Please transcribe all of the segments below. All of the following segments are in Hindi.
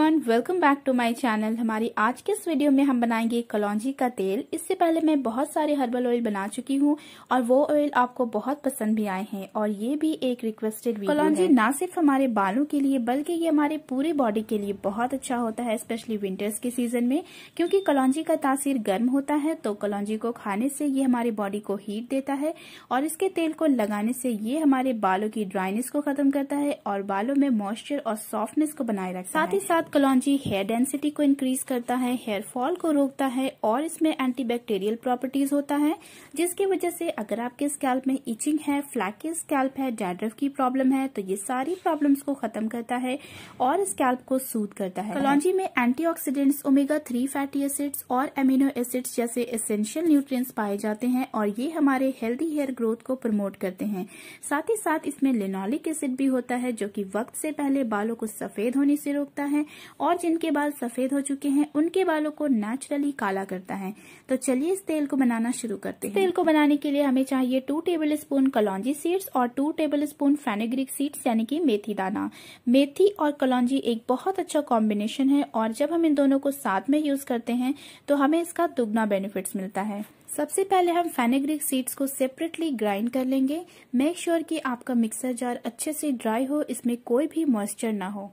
everyone welcome back to my channel हमारी आज के इस वीडियो में हम बनाएंगे कलौजी का तेल इससे पहले मैं बहुत सारे हर्बल ऑयल बना चुकी हूँ और वो ऑयल आपको बहुत पसंद भी आए हैं और ये भी एक रिक्वेस्टेड कलौजी ना सिर्फ हमारे बालों के लिए बल्कि ये हमारे पूरे बॉडी के लिए बहुत अच्छा होता है स्पेशली विंटर्स के सीजन में क्योंकि कलौजी का तासीर गर्म होता है तो कलौजी को खाने से ये हमारे बॉडी को हीट देता है और इसके तेल को लगाने से ये हमारे बालों की ड्राइनेस को खत्म करता है और बालों में मॉइस्चर और सॉफ्टनेस को बनाए रखता है साथ ही साथ कलौजी हेयर डेंसिटी को इंक्रीज करता है हेयर फॉल को रोकता है और इसमें एंटीबैक्टीरियल प्रॉपर्टीज होता है जिसकी वजह से अगर आपके स्कैल्प में इचिंग है फ्लैकी स्कैल्प है डैड्रफ की प्रॉब्लम है तो ये सारी प्रॉब्लम्स को खत्म करता है और स्कैल्प को सूद करता है कलौजी में antioxidants omega three fatty acids और एमिनो एसिड्स जैसे एसेंशियल न्यूट्रिय पाए जाते हैं और ये हमारे हेल्थी हेयर ग्रोथ को प्रमोट करते हैं साथ ही साथ इसमें लिनोलिक एसिड भी होता है जो कि वक्त से पहले बालों को सफेद होने से रोकता है और जिनके बाल सफेद हो चुके हैं उनके बालों को नेचुरली काला करता है तो चलिए इस तेल को बनाना शुरू करते हैं तेल को बनाने के लिए हमें चाहिए टू टेबल स्पून कलौजी सीड्स और two tablespoon fenugreek seeds यानी कि मेथी दाना मेथी और कलौजी एक बहुत अच्छा कॉम्बिनेशन है और जब हम इन दोनों को साथ में यूज करते हैं तो हमें इसका दुगना बेनिफिट मिलता है सबसे पहले हम फेनेग्रिक सीड्स को सेपरेटली ग्राइंड कर लेंगे मेक श्योर sure कि आपका मिक्सर जार अच्छे से ड्राई हो इसमें कोई भी मॉइस्चर ना हो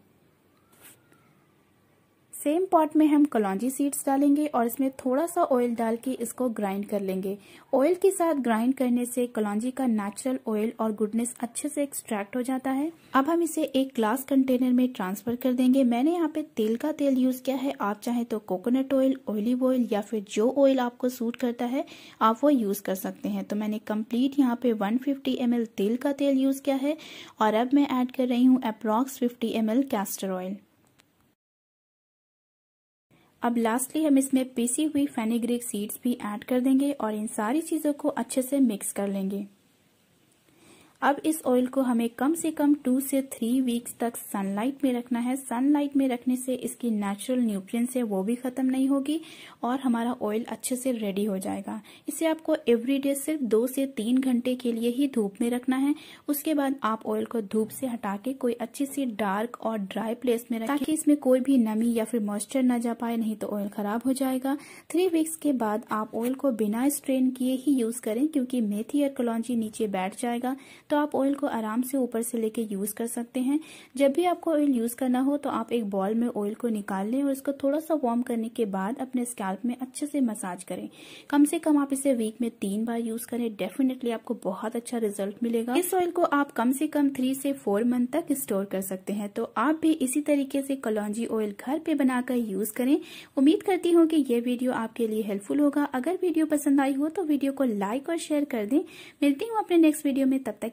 सेम पॉट में हम कलौजी सीड्स डालेंगे और इसमें थोड़ा सा ऑयल डाल के इसको ग्राइंड कर लेंगे ऑयल के साथ ग्राइंड करने से कलौजी का नेचुरल ऑयल और गुडनेस अच्छे से एक्सट्रैक्ट हो जाता है अब हम इसे एक ग्लास कंटेनर में ट्रांसफर कर देंगे मैंने यहाँ पे तेल का तेल यूज किया है आप चाहे तो कोकोनट ऑयल ऑयलिव ऑयल या फिर जो ऑयल आपको सूट करता है आप वो यूज कर सकते हैं तो मैंने कम्प्लीट यहाँ पे वन फिफ्टी तेल का तेल यूज किया है और अब मैं एड कर रही हूँ approx fifty m castor oil अब लास्टली हम इसमें पीसी हुई फेनिग्रिक सीड्स भी ऐड कर देंगे और इन सारी चीज़ों को अच्छे से मिक्स कर लेंगे अब इस ऑयल को हमें कम से कम टू से थ्री वीक्स तक सनलाइट में रखना है सनलाइट में रखने से इसकी नेचुरल न्यूट्रिएंट्स है वो भी खत्म नहीं होगी और हमारा ऑयल अच्छे से रेडी हो जाएगा इसे आपको एवरीडे सिर्फ दो से तीन घंटे के लिए ही धूप में रखना है उसके बाद आप ऑयल को धूप से हटा के कोई अच्छी सी डार्क और ड्राई प्लेस में रखें ताकि इसमें कोई भी नमी या फिर मॉइस्चर न जा पाए नहीं तो ऑयल खराब हो जाएगा थ्री वीक्स के बाद आप ऑयल को बिना स्ट्रेन किए ही यूज करें क्योंकि मेथी और कलौजी नीचे बैठ जाएगा तो आप ऑयल को आराम से ऊपर से लेके यूज़ कर सकते हैं जब भी आपको ऑयल यूज़ करना हो तो आप एक बॉल में ऑयल को निकाल लें और इसको थोड़ा सा वार्म करने के बाद अपने स्कैल्प में अच्छे से मसाज करें कम से कम आप इसे वीक में तीन बार यूज़ करें डेफिनेटली आपको बहुत अच्छा रिजल्ट मिलेगा इस ऑयल को आप कम से कम थ्री से फोर मंथ तक स्टोर कर सकते हैं तो आप भी इसी तरीके से कलौजी ऑयल घर पे बनाकर यूज करें उम्मीद करती हूँ कि ये वीडियो आपके लिए हेल्पफुल होगा अगर वीडियो पसंद आई हो तो वीडियो को लाइक और शेयर कर दें मिलती हूँ अपने नेक्स्ट वीडियो में तब तक